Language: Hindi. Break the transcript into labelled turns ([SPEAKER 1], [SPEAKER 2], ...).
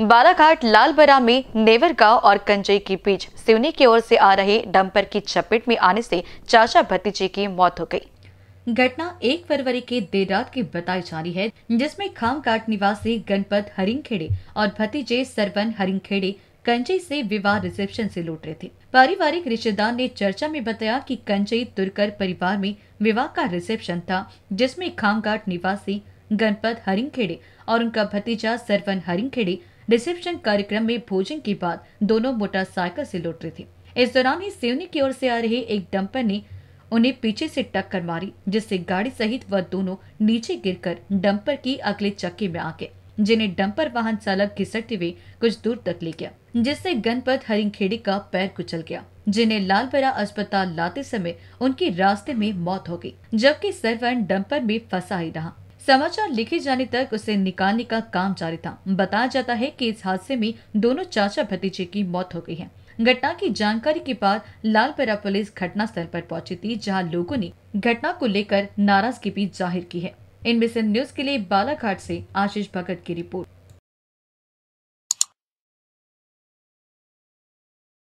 [SPEAKER 1] बालाघाट लालबरा में नेवरगांव और कंजई के बीच सिवनी की ओर से आ रहे डंपर की चपेट में आने से चाचा भतीजे की मौत हो गई। घटना एक फरवरी के देर रात की बताई जा रही है जिसमें खामघाट निवासी गणपत हरिंगखेड़े और भतीजे सरवन हरिंगखेड़े कंजई से विवाह रिसेप्शन से लौट रहे थे पारिवारिक रिश्तेदार ने चर्चा में बताया कि कंजई तुरकर परिवार में विवाह का रिसेप्शन था जिसमें खामघाट निवासी गणपत हरिंगखेड़े और उनका भतीजा सरवन हरिंगखेड़े रिसेप्शन कार्यक्रम में भोजन के बाद दोनों मोटरसाइकिल से लौट रहे थे इस दौरान ही सेवनी की ओर से आ रहे एक डंपर ने उन्हें पीछे से टक्कर मारी जिससे गाड़ी सहित वह दोनों नीचे गिरकर डंपर की अगले चक्के में आ गए जिन्हें डंपर वाहन चालक घिसटते हुए कुछ दूर तक ले गया जिससे गणपत हरिंगखेड़ी का पैर कुचल गया जिन्हें लालपरा अस्पताल लाते समय उनकी रास्ते में मौत हो गई जबकि सरवन डंपर में फंसा ही रहा समाचार लिखे जाने तक उसे निकालने का काम जारी था बताया जाता है कि इस हादसे में दोनों चाचा भतीजे की मौत हो गई है घटना की जानकारी के बाद लालपेरा पुलिस घटना स्थल पर पहुंची थी जहां लोगों ने घटना को लेकर नाराजगी भी जाहिर की है इनमें से न्यूज के लिए बालाघाट से आशीष भगत की रिपोर्ट